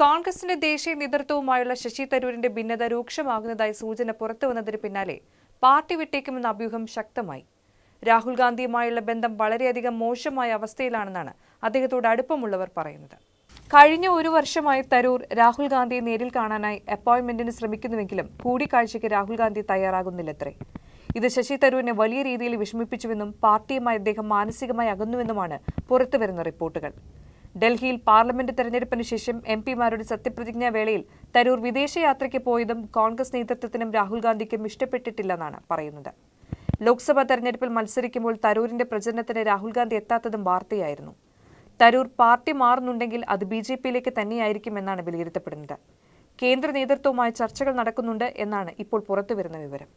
കോൺഗ്രസിന്റെ ദേശീയ നേതൃത്വവുമായുള്ള ശശി തരൂരിന്റെ ഭിന്നത രൂക്ഷമാകുന്നതായി സൂചന പുറത്തുവന്നതിന് പിന്നാലെ പാർട്ടി വിട്ടേക്കുമെന്ന അഭ്യൂഹം ശക്തമായി രാഹുൽ ഗാന്ധിയുമായുള്ള ബന്ധം വളരെയധികം മോശമായ അവസ്ഥയിലാണെന്നാണ് അദ്ദേഹത്തോട് അടുപ്പമുള്ളവർ പറയുന്നത് കഴിഞ്ഞ ഒരു വർഷമായി തരൂർ രാഹുൽ ഗാന്ധിയെ നേരിൽ കാണാനായി അപ്പോയിന്റ്മെന്റിന് ശ്രമിക്കുന്നുവെങ്കിലും കൂടിക്കാഴ്ചയ്ക്ക് രാഹുൽ ഗാന്ധി തയ്യാറാകുന്നില്ലത്രേ ഇത് ശശി തരൂരിനെ വലിയ രീതിയിൽ വിഷമിപ്പിച്ചുവെന്നും പാർട്ടിയുമായി അദ്ദേഹം മാനസികമായി അകന്നുവെന്നുമാണ് പുറത്തുവരുന്ന റിപ്പോർട്ടുകൾ ഡൽഹിയിൽ പാർലമെന്റ് തെരഞ്ഞെടുപ്പിന് ശേഷം എം പിമാരുടെ സത്യപ്രതിജ്ഞാ വേളയിൽ തരൂർ വിദേശയാത്രയ്ക്ക് പോയതും കോൺഗ്രസ് നേതൃത്വത്തിനും രാഹുൽ ഗാന്ധിക്കും ഇഷ്ടപ്പെട്ടിട്ടില്ലെന്നാണ് പറയുന്നത് ലോക്സഭാ തെരഞ്ഞെടുപ്പിൽ മത്സരിക്കുമ്പോൾ തരൂരിന്റെ പ്രചരണത്തിന് രാഹുൽ ഗാന്ധി എത്താത്തതും വാർത്തയായിരുന്നു തരൂർ പാർട്ടി മാറുന്നുണ്ടെങ്കിൽ അത് ബി ജെ പിയിലേക്ക് തന്നെയായിരിക്കുമെന്നാണ് വിലയിരുത്തപ്പെടുന്നത് കേന്ദ്ര നേതൃത്വവുമായി ചർച്ചകൾ നടക്കുന്നുണ്ട് എന്നാണ് ഇപ്പോൾ പുറത്തുവരുന്ന വിവരം